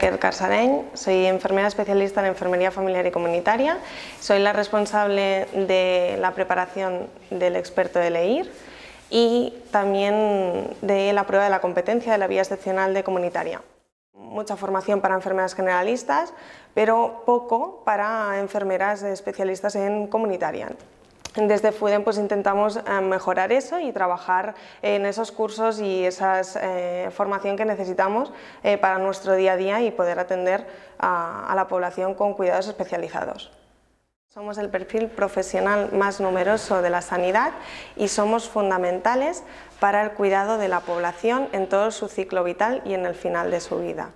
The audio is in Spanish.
Raquel Carsareñ, soy enfermera especialista en enfermería familiar y comunitaria, soy la responsable de la preparación del experto de leir y también de la prueba de la competencia de la vía excepcional de comunitaria. Mucha formación para enfermeras generalistas, pero poco para enfermeras especialistas en comunitaria. Desde FUDEN pues intentamos eh, mejorar eso y trabajar en esos cursos y esa eh, formación que necesitamos eh, para nuestro día a día y poder atender a la población con cuidados especializados. Somos el perfil profesional más numeroso de la sanidad y somos fundamentales para el cuidado de la población en todo su ciclo vital y en el final de su vida.